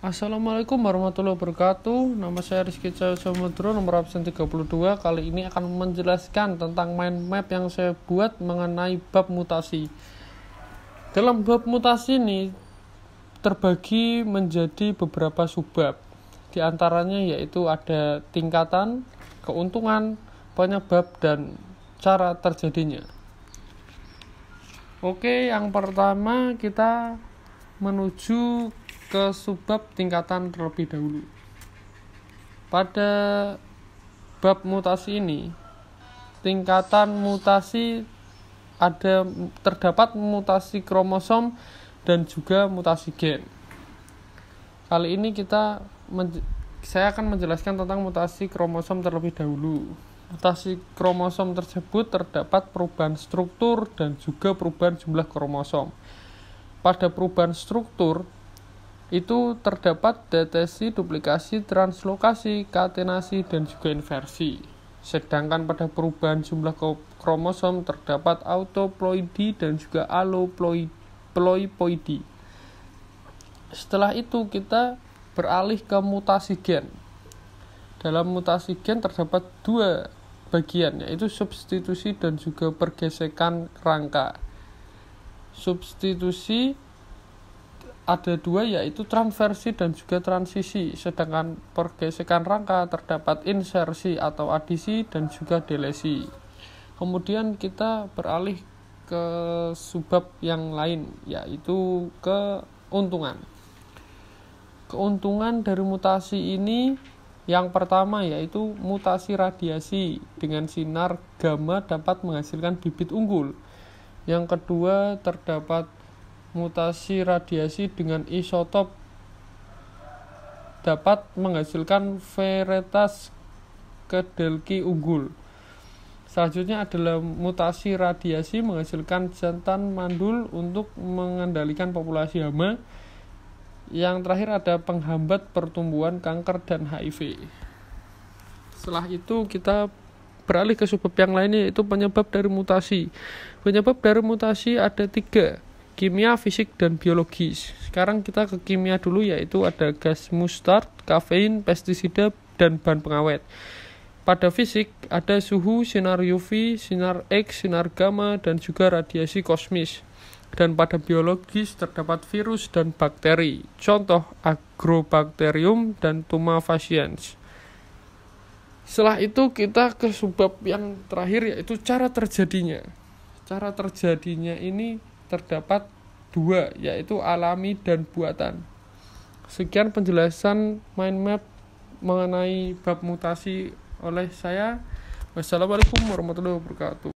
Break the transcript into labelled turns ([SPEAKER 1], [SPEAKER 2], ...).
[SPEAKER 1] Assalamualaikum warahmatullahi wabarakatuh Nama saya Rizky Cahyo Samudro Nomor absen 32 Kali ini akan menjelaskan tentang mind map yang saya buat Mengenai bab mutasi Dalam bab mutasi ini Terbagi menjadi beberapa subbab Di antaranya yaitu ada tingkatan Keuntungan Penyebab dan cara terjadinya Oke yang pertama kita menuju ke subbab tingkatan terlebih dahulu. Pada bab mutasi ini, tingkatan mutasi ada terdapat mutasi kromosom dan juga mutasi gen. Kali ini kita saya akan menjelaskan tentang mutasi kromosom terlebih dahulu. Mutasi kromosom tersebut terdapat perubahan struktur dan juga perubahan jumlah kromosom. Pada perubahan struktur, itu terdapat deteksi, duplikasi, translokasi, katenasi, dan juga inversi. Sedangkan pada perubahan jumlah kromosom terdapat autoploidi dan juga alloploidy. Setelah itu kita beralih ke mutasi gen. Dalam mutasi gen terdapat dua bagian yaitu substitusi dan juga pergesekan rangka. Substitusi ada dua yaitu transversi dan juga transisi sedangkan pergesekan rangka terdapat insersi atau adisi dan juga delesi kemudian kita beralih ke subbab yang lain yaitu keuntungan keuntungan dari mutasi ini yang pertama yaitu mutasi radiasi dengan sinar gamma dapat menghasilkan bibit unggul yang kedua terdapat mutasi radiasi dengan isotop dapat menghasilkan varietas kedelki unggul. Selanjutnya adalah mutasi radiasi menghasilkan jantan mandul untuk mengendalikan populasi hama. Yang terakhir ada penghambat pertumbuhan kanker dan HIV. Setelah itu kita beralih ke sebab yang lainnya yaitu penyebab dari mutasi. Penyebab dari mutasi ada tiga kimia, fisik, dan biologi. Sekarang kita ke kimia dulu yaitu ada gas mustard, kafein, pestisida, dan bahan pengawet. Pada fisik ada suhu, sinar UV, sinar X, sinar gamma, dan juga radiasi kosmis. Dan pada biologis terdapat virus dan bakteri, contoh agrobakterium dan tuma Setelah itu kita ke subbab yang terakhir yaitu cara terjadinya. Cara terjadinya ini terdapat dua yaitu alami dan buatan. Sekian penjelasan mind map mengenai bab mutasi oleh saya. Wassalamualaikum warahmatullahi wabarakatuh.